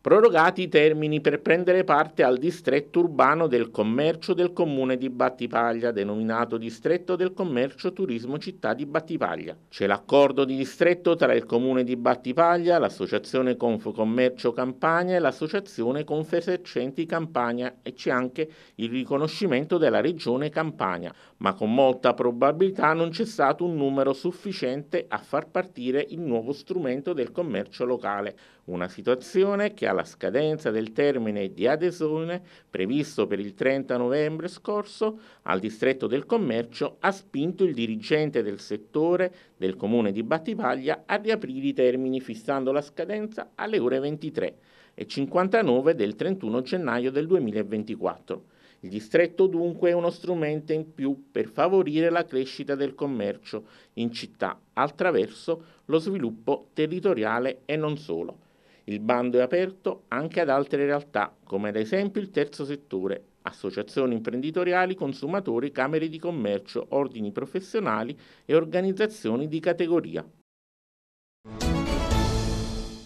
prorogati i termini per prendere parte al distretto urbano del commercio del comune di Battipaglia, denominato distretto del commercio turismo città di Battipaglia. C'è l'accordo di distretto tra il comune di Battipaglia, l'associazione Confcommercio Campania e l'associazione Confesercenti Campania e c'è anche il riconoscimento della regione Campania, ma con molta probabilità non c'è stato un numero sufficiente a far partire il nuovo strumento del commercio locale, una situazione che alla la scadenza del termine di adesione previsto per il 30 novembre scorso al distretto del commercio ha spinto il dirigente del settore del comune di Battivaglia a riaprire i termini fissando la scadenza alle ore 23 e 59 del 31 gennaio del 2024. Il distretto dunque è uno strumento in più per favorire la crescita del commercio in città attraverso lo sviluppo territoriale e non solo. Il bando è aperto anche ad altre realtà, come ad esempio il terzo settore, associazioni imprenditoriali, consumatori, camere di commercio, ordini professionali e organizzazioni di categoria.